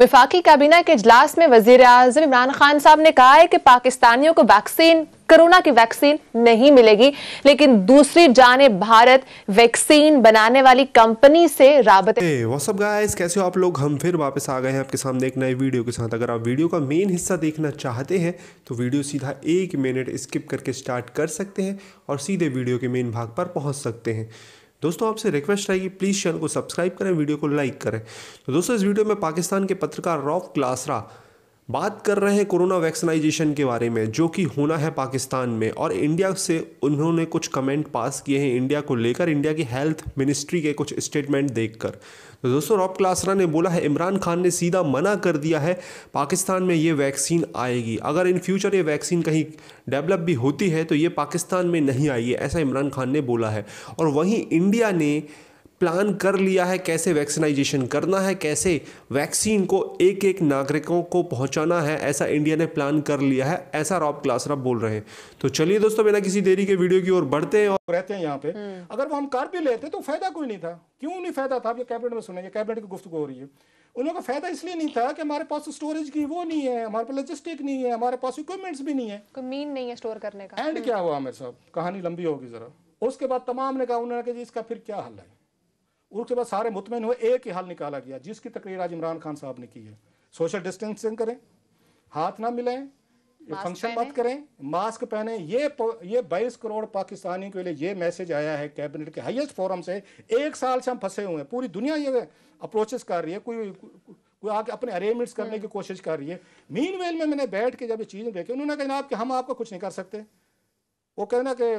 विफाकी काबीना के इजलास में वजीर अजम इमरान खान साहब ने कहा है कि पाकिस्तानियों को वैक्सीन कोरोना की वैक्सीन नहीं मिलेगी लेकिन दूसरी जाने भारत वैक्सीन बनाने वाली कंपनी से राबते व्हाट्सअप गाइस कैसे हो आप लोग हम फिर वापस आ गए हैं आपके सामने एक नए वीडियो के साथ अगर आप वीडियो का मेन हिस्सा देखना चाहते हैं तो वीडियो सीधा एक मिनट स्किप करके स्टार्ट कर सकते हैं और सीधे वीडियो के मेन भाग पर पहुँच सकते हैं दोस्तों आपसे रिक्वेस्ट है कि प्लीज़ चैनल को सब्सक्राइब करें वीडियो को लाइक करें तो दोस्तों इस वीडियो में पाकिस्तान के पत्रकार रॉफ क्लासरा बात कर रहे हैं कोरोना वैक्सीनाइजेशन के बारे में जो कि होना है पाकिस्तान में और इंडिया से उन्होंने कुछ कमेंट पास किए हैं इंडिया को लेकर इंडिया की हेल्थ मिनिस्ट्री के कुछ स्टेटमेंट देखकर तो दोस्तों रॉब क्लासरा ने बोला है इमरान खान ने सीधा मना कर दिया है पाकिस्तान में ये वैक्सीन आएगी अगर इन फ्यूचर ये वैक्सीन कहीं डेवलप भी होती है तो ये पाकिस्तान में नहीं आएगी ऐसा इमरान खान ने बोला है और वहीं इंडिया ने प्लान कर लिया है कैसे वैक्सीनाइजेशन करना है कैसे वैक्सीन को एक एक नागरिकों को पहुंचाना है ऐसा इंडिया ने प्लान कर लिया है ऐसा रॉब क्लासरा बोल रहे हैं तो चलिए दोस्तों बिना किसी देरी के वीडियो की ओर बढ़ते हैं और रहते हैं यहाँ पे हम्म। अगर वो हम कर भी लेते तो फायदा कोई नहीं था क्यों नहीं फायदा था कैबिनेट में सुनेंगे कैबिनेट की गुफ्तु हो रही है उन लोगों का फायदा इसलिए नहीं था कि हमारे पास स्टोरेज की वो नहीं है हमारे पास लॉजिस्टिक नहीं है हमारे पास इक्विपमेंट्स भी नहीं है मीन नहीं है स्टोर करने का एंड हम्म। क्या हुआ हमारे साहब कहानी लंबी होगी जरा उसके बाद तमाम ने कहा उन्होंने कहा इसका फिर क्या हल है उसके बाद सारे मुतमिन हुए एक ही हल निकाला गया जिसकी तकरीर आज इमरान खान साहब ने की है सोशल डिस्टेंसिंग करें हाथ ना मिलाएं फंक्शन मत करें मास्क पहने ये ये 22 करोड़ पाकिस्तानी के लिए ये मैसेज आया है कैबिनेट के हाईएस्ट फोरम से एक साल से हम फंसे हुए हैं पूरी दुनिया ये अप्रोचेस कर रही है कोई कोई आके अपने अरेंजमेंट्स करने हम्म। की कोशिश कर रही है मीन वेल में मैंने बैठ के जब ये चीज़ें देखी उन्होंने कहा जनाब कि हम आपको कुछ नहीं कर सकते वो कहना कि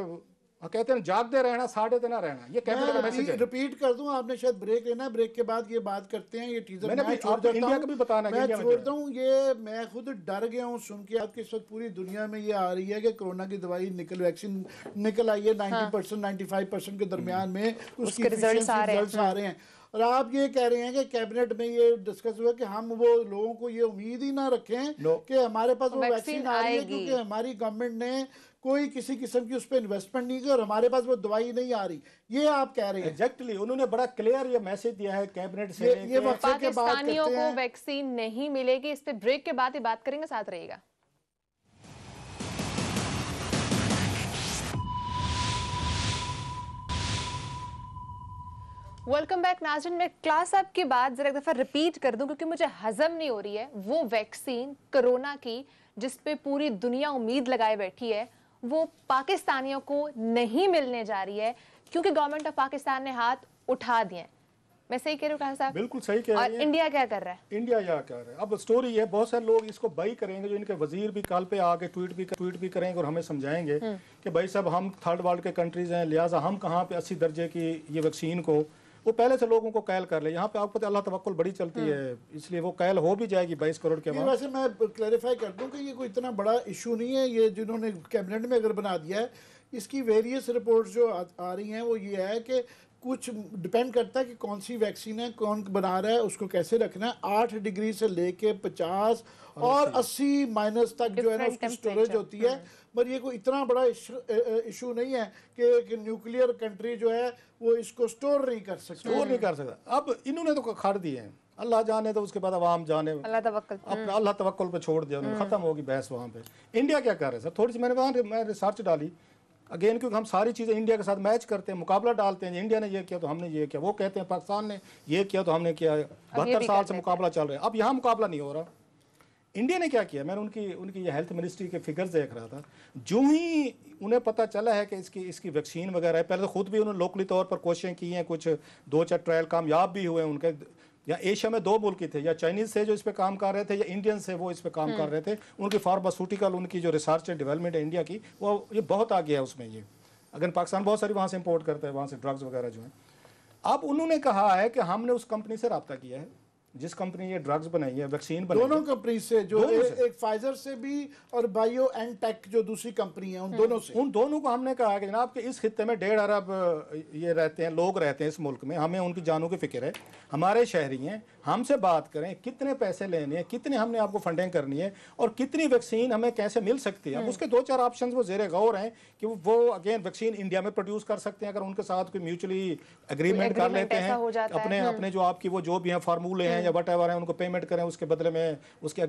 और कहते हैं जागते रहना साढ़े तो ना रहना ये कैबिनेट का मैसेज है रिपीट कर दूं आपने शायद ब्रेक लेना है ब्रेक के बाद ये बात करते हैं ये टीजर मैंने भी छोड़ देता इंडिया का भी बताना मैं छोड़ दूं ये मैं खुद डर गया हूं सुन के आपके इस वक्त पूरी दुनिया में ये आ रही है कि कोरोना की दवाई निकल वैक्सीन निकल आई है ninety percent ninety five percent के दरमियान हम्म। में उसके रिजल्ट आ रहे हैं और आप ये कह रहे हैं कि कैबिनेट में ये डिस्कस हुआ कि हम वो लोगों को ये उम्मीद ही ना रखें no. कि हमारे पास वो वैक्सीन आ रही है क्योंकि हमारी गवर्नमेंट ने कोई किसी किस्म की उस पर इन्वेस्टमेंट नहीं की और हमारे पास वो दवाई नहीं आ रही ये आप कह रहे हैं एग्जैक्टली उन्होंने बड़ा क्लियर ये मैसेज दिया है कैबिनेट से ये, ये पाकिस्तानियों को वैक्सीन नहीं मिलेगी इस पर ब्रेक के बाद ही बात करेंगे साथ रहेगा वेलकम बैक नाजन मैं क्लास अप की बात जरा एक दफ़ा रिपीट कर दूं क्योंकि मुझे हजम नहीं हो रही है वो वैक्सीन कोरोना की जिस पे पूरी दुनिया उम्मीद लगाए बैठी है वो पाकिस्तानियों को नहीं मिलने जा रही है क्योंकि गवर्नमेंट ऑफ पाकिस्तान ने हाथ उठा दिए मैं सही कह रही हूँ साहब बिल्कुल सही कह हैं इंडिया क्या कर रहा है इंडिया क्या कर रहा है अब स्टोरी है बहुत सारे लोग इसको बई करेंगे जो इनके वजीर भी कल पे आके ट्वीट भी ट्वीट भी करेंगे और हमें समझाएंगे हम्म। कि भाई साहब हम थर्ड वर्ल्ड के कंट्रीज हैं लिहाजा हम कहाँ पे अस्सी दर्जे की ये वैक्सीन को वो पहले से लोगों को कैल कर ले यहाँ पे आपको तो अल्लाह तबक्ल बड़ी चलती हम्म। है इसलिए वो कैल हो भी जाएगी बाईस करोड़ के बाद वैसे मैं क्लैरिफाई कर दूँ कि ये कोई इतना बड़ा इशू नहीं है ये जिन्होंने कैबिनेट में अगर बना दिया है इसकी वेरियस रिपोर्ट जो आ, आ रही हैं वो ये है कि कुछ डिपेंड करता है कि कौन सी वैक्सीन है कौन बना रहा है उसको कैसे रखना है आठ डिग्री से लेके पचास और अस्सी माइनस तक जो है ना उसकी स्टोरेज होती है हाँ। पर ये कोई इतना बड़ा इशू नहीं है कि एक न्यूक्लियर कंट्री जो है वो इसको स्टोर नहीं कर सकता स्टोर नहीं कर सकता अब इन्होंने तो खड़ दिए हैं अल्लाह जाने तो उसके बाद आवाम जाने अल्लाह अपना हम्म। अल्लाह तवक्ल पे छोड़ दिया तो हम्म। ख़त्म होगी बहस वहाँ पे इंडिया क्या कर रहा है सर थोड़ी सी मैंने वहाँ मैं रिसर्च डाली अगेन क्योंकि हम सारी चीज़ें इंडिया के साथ मैच करते हैं मुकाबला डालते हैं इंडिया ने ये किया तो हमने ये किया वो कहते हैं पाकिस्तान ने ये किया तो हमने किया बहत्तर साल से मुकाबला चल रहा है अब यहाँ मुकाबला नहीं हो रहा इंडिया ने क्या किया मैंने उनकी उनकी ये हेल्थ मिनिस्ट्री के फिगर्स देख रहा था जो ही उन्हें पता चला है कि इसकी इसकी वैक्सीन वगैरह है पहले तो खुद भी उन्होंने लोकली तौर पर कोशिशें की हैं कुछ दो चार ट्रायल कामयाब भी हुए उनके या एशिया में दो मुल्क थे या चाइनीज थे जो इस पर काम कर रहे थे या इंडियन से वो इस पर काम कर हम्म। रहे थे उनकी फार्मास्यूटिकल उनकी जो रिसर्च एंड डेवलपमेंट है इंडिया की वो ये बहुत आगे है उसमें ये अगर पाकिस्तान बहुत सारी वहाँ से इम्पोर्ट करता है वहाँ से ड्रग्स वगैरह जो है अब उन्होंने कहा है कि हमने उस कंपनी से रबता किया है जिस कंपनी ने ड्रग्स बनाई है वैक्सीन बनाई दोनों कंपनी से जो ए, से। एक फाइजर से भी और बायो एंड टेक जो दूसरी कंपनी है उन हम्म। दोनों से उन दोनों को हमने कहा कि जनाब के इस खत्े में डेढ़ अरब ये रहते हैं लोग रहते हैं इस मुल्क में हमें उनकी जानों की फिक्र है हमारे शहरी हैं हमसे बात करें कितने पैसे लेने हैं कितने हमने आपको फंडिंग करनी है और कितनी वैक्सीन हमें कैसे मिल सकती है हम्म। उसके दो चार ऑप्शन वो जेर गौर हैं कि वो अगेन वैक्सीन इंडिया में प्रोड्यूस कर सकते हैं अगर उनके साथ कोई म्यूचुअली अग्रीमेंट कर लेते हैं अपने हम्म। अपने जो आपकी वो जो भी हैं फार्मूले हैं करें या वट हैं उनको पेमेंट करें उसके बदले में उसके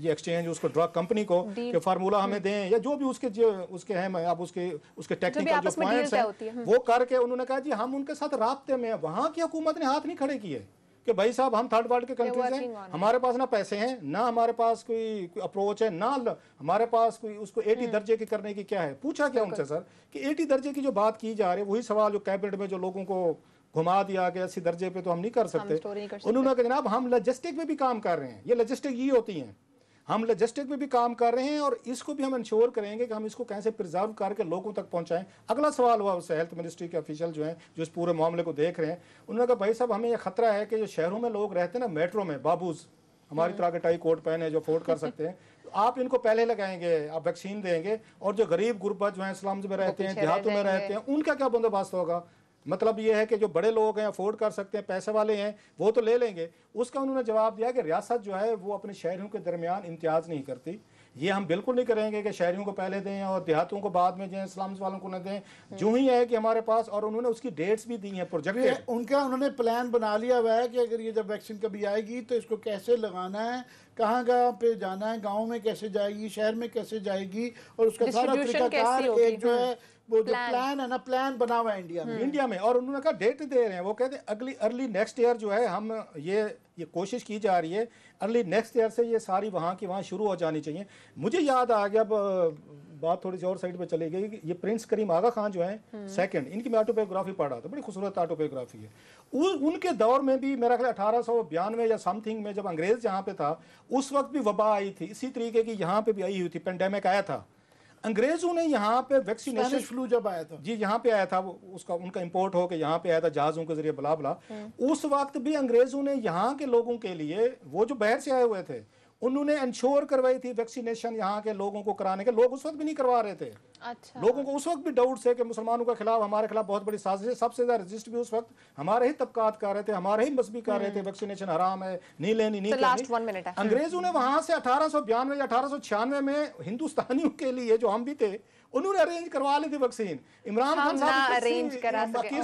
ये एक्सचेंज उसको ड्रग कंपनी को कि फार्मूला हमें हम्म। दें या जो भी उसके जो उसके हैं आप उसके उसके टेक्निकल जो पॉइंट्स हैं हम्म। वो करके उन्होंने कहा जी हम उनके साथ रबते में वहाँ की हुकूमत ने हाथ नहीं खड़े किए कि भाई साहब हम थर्ड वर्ल्ड के कंट्रीज हैं हमारे पास ना पैसे हैं ना हमारे पास कोई, कोई अप्रोच है ना हमारे पास कोई उसको एटी हम्म। दर्जे की करने की क्या है पूछा क्या उनसे सर कि एटी दर्जे की जो बात की जा रही है वही सवाल जो कैबिनेट में जो लोगों को घुमा दिया गया ऐसी दर्जे पे तो हम नहीं कर सकते उन्होंने कहा जनाब हम लॉजिस्टिक में भी काम कर रहे हैं ये लॉजिस्टिक ये होती हैं हम लॉजिस्टिक में भी काम कर रहे हैं और इसको भी हम इंश्योर करेंगे कि हम इसको कैसे प्रिजर्व करके लोगों तक पहुंचाएं अगला सवाल हुआ उससे हेल्थ मिनिस्ट्री के ऑफिशियल जो हैं जो इस पूरे मामले को देख रहे हैं उन्होंने कहा भाई साहब हमें यह खतरा है कि जो शहरों में लोग रहते हैं ना मेट्रो में बाबूज हमारी हाँ। तरह के टाई कोट पहने जो अफोर्ड कर सकते हैं तो आप इनको पहले लगाएंगे आप वैक्सीन देंगे और जो गरीब गुरबा जो है इस्लाम में रहते हैं देहातों में रहते हैं उनका क्या बंदोबस्त होगा मतलब ये है कि जो बड़े लोग हैं अफोर्ड कर सकते हैं पैसे वाले हैं वो तो ले लेंगे उसका उन्होंने जवाब दिया कि रियासत जो है वो अपने शहरों के दरमियान इम्तियाज़ नहीं करती ये हम बिल्कुल नहीं करेंगे कि शहरों को पहले दें और देहातों को बाद में दें इस्लाम वालों को न दें जो ही है कि हमारे पास और उन्होंने उसकी डेट्स भी दी हैं प्रोजेक्ट उनका उन्होंने प्लान बना लिया हुआ है कि अगर ये जब वैक्सीन कभी आएगी तो इसको कैसे लगाना है कहाँ कहाँ पे जाना है गाँव में कैसे जाएगी शहर में कैसे जाएगी और उसका सारा कार एक जो हाँ। है वो जो प्लान है ना प्लान बना हुआ है इंडिया में इंडिया हम्म। में और उन्होंने कहा डेट दे रहे हैं वो कहते हैं अगली अर्ली नेक्स्ट ईयर जो है हम ये ये कोशिश की जा रही है अर्ली नेक्स्ट ईयर से ये सारी वहाँ की वहाँ शुरू हो जानी चाहिए मुझे याद आ गया अब बात थोड़ी सी और साइड पर चले गई कि ये प्रिंस करीम आगा खान जो हैं सेकंड हम्म। इनकी मैं ऑटोबायोग्राफी पढ़ रहा था बड़ी खूबसूरत ऑटोबायोग्राफी है उ, उनके दौर में भी मेरा ख्याल अठारह सौ बयानवे या समथिंग में जब अंग्रेज यहाँ पे था उस वक्त भी वबा आई थी इसी तरीके की यहाँ पे भी आई हुई थी पेंडेमिक आया था अंग्रेजों ने यहाँ पे वैक्सीनेशन फ्लू जब आया था जी यहाँ पे आया था वो उसका उनका इंपोर्ट होकर यहाँ पे आया था जहाजों के जरिए बला बला हम्म। उस वक्त भी अंग्रेजों ने यहाँ के लोगों के लिए वो जो बाहर से आए हुए थे उन्होंने इंश्योर करवाई थी वैक्सीनेशन यहाँ के लोगों को कराने के लोग उस वक्त भी नहीं करवा रहे थे अच्छा। लोगों को उस वक्त भी डाउट है कि मुसलमानों के खिलाफ हमारे खिलाफ बहुत बड़ी साजिश है सबसे ज्यादा रजिस्ट भी उस वक्त हमारे ही तबकात कर रहे थे हमारे ही मजबी कर रहे थे वैक्सीनेशन हम्म। हराम है नहीं लेनी नहीं तो अंग्रेजों ने वहां से अठारह सौ बयानवे या अठारह में हिंदुस्तानियों के लिए जो हम भी थे उन्होंने अरेंज करवा ली थी वैक्सीन इमरान खान साहब अरेंज करा सके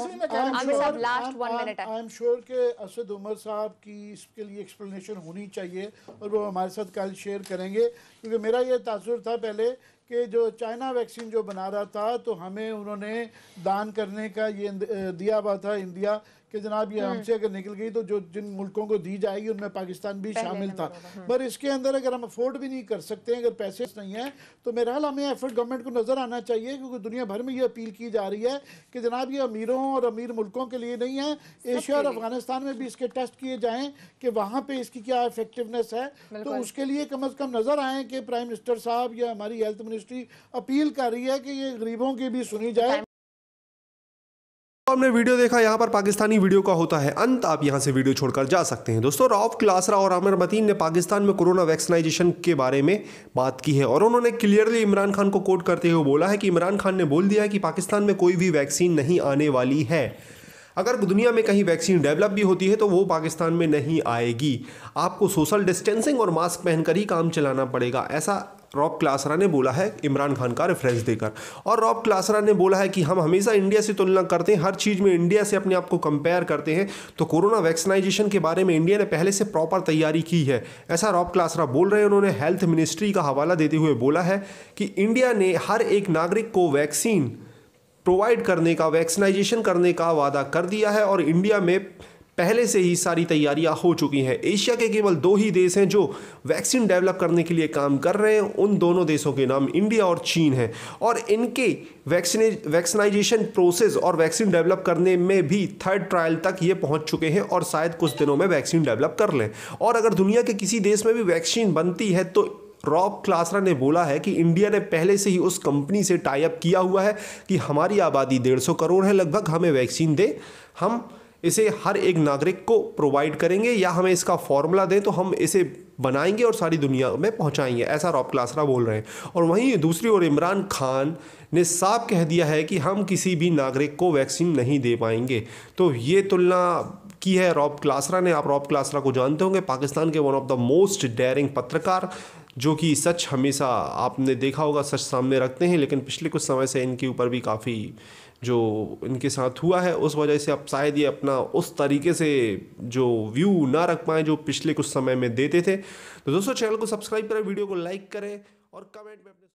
आई एम श्योर के असद उमर साहब की इसके लिए एक्सप्लेनेशन होनी चाहिए और वो हमारे साथ कल शेयर करेंगे क्योंकि मेरा ये तासर था पहले कि जो चाइना वैक्सीन जो बना रहा था तो हमें उन्होंने दान करने का ये दिया हुआ था इंडिया कि जनाब ये हम्म। हमसे अगर निकल गई तो जो जिन मुल्कों को दी जाएगी उनमें पाकिस्तान भी शामिल था हाँ। पर इसके अंदर अगर हम अफोर्ड भी नहीं कर सकते अगर पैसे नहीं हैं तो मेरा हाल हमें एफर्ट गवर्नमेंट को नज़र आना चाहिए क्योंकि दुनिया भर में ये अपील की जा रही है कि जनाब ये अमीरों और अमीर मुल्कों के लिए नहीं है एशिया और अफगानिस्तान में भी इसके टेस्ट किए जाएँ कि वहाँ पर इसकी क्या इफेक्टिवनेस है तो उसके लिए कम अज़ कम नज़र आएँ कि प्राइम मिनिस्टर साहब या हमारी हेल्थ मिनिस्ट्री अपील कर रही है कि ये गरीबों की भी सुनी जाए तो हमने वीडियो देखा यहाँ पर पाकिस्तानी वीडियो का होता है अंत आप यहाँ से वीडियो छोड़कर जा सकते हैं दोस्तों रॉफ क्लासरा और आमिर मतीन ने पाकिस्तान में कोरोना वैक्सीनाइजेशन के बारे में बात की है और उन्होंने क्लियरली इमरान खान को कोट करते हुए बोला है कि इमरान खान ने बोल दिया है कि पाकिस्तान में कोई भी वैक्सीन नहीं आने वाली है अगर दुनिया में कहीं वैक्सीन डेवलप भी होती है तो वो पाकिस्तान में नहीं आएगी आपको सोशल डिस्टेंसिंग और मास्क पहनकर ही काम चलाना पड़ेगा ऐसा रॉब क्लासरा ने बोला है इमरान खान का रेफरेंस देकर और रॉब क्लासरा ने बोला है कि हम हमेशा इंडिया से तुलना करते हैं हर चीज़ में इंडिया से अपने आप को कंपेयर करते हैं तो कोरोना वैक्सीनाइजेशन के बारे में इंडिया ने पहले से प्रॉपर तैयारी की है ऐसा रॉब क्लासरा बोल रहे हैं उन्होंने हेल्थ मिनिस्ट्री का हवाला देते हुए बोला है कि इंडिया ने हर एक नागरिक को वैक्सीन प्रोवाइड करने का वैक्सीनाइजेशन करने का वादा कर दिया है और इंडिया में पहले से ही सारी तैयारियां हो चुकी हैं एशिया के केवल दो ही देश हैं जो वैक्सीन डेवलप करने के लिए काम कर रहे हैं उन दोनों देशों के नाम इंडिया और चीन हैं और इनके वैक्सीने वैक्सीनाइजेशन प्रोसेस और वैक्सीन डेवलप करने में भी थर्ड ट्रायल तक ये पहुंच चुके हैं और शायद कुछ दिनों में वैक्सीन डेवलप कर लें और अगर दुनिया के किसी देश में भी वैक्सीन बनती है तो रॉब क्लासरा ने बोला है कि इंडिया ने पहले से ही उस कंपनी से टाइप किया हुआ है कि हमारी आबादी डेढ़ सौ करोड़ है लगभग हमें वैक्सीन दे हम इसे हर एक नागरिक को प्रोवाइड करेंगे या हमें इसका फॉर्मूला दें तो हम इसे बनाएंगे और सारी दुनिया में पहुंचाएंगे ऐसा रॉब क्लासरा बोल रहे हैं और वहीं दूसरी ओर इमरान खान ने साफ कह दिया है कि हम किसी भी नागरिक को वैक्सीन नहीं दे पाएंगे तो ये तुलना की है रॉब क्लासरा ने आप रॉब क्लासरा को जानते होंगे पाकिस्तान के one of the most daring पत्रकार जो कि सच हमेशा आपने देखा होगा सच सामने रखते हैं लेकिन पिछले कुछ समय से इनके ऊपर भी काफ़ी जो इनके साथ हुआ है उस वजह से आप शायद ये अपना उस तरीके से जो व्यू ना रख पाएँ जो पिछले कुछ समय में देते थे तो दोस्तों चैनल को सब्सक्राइब करें वीडियो को लाइक करें और कमेंट में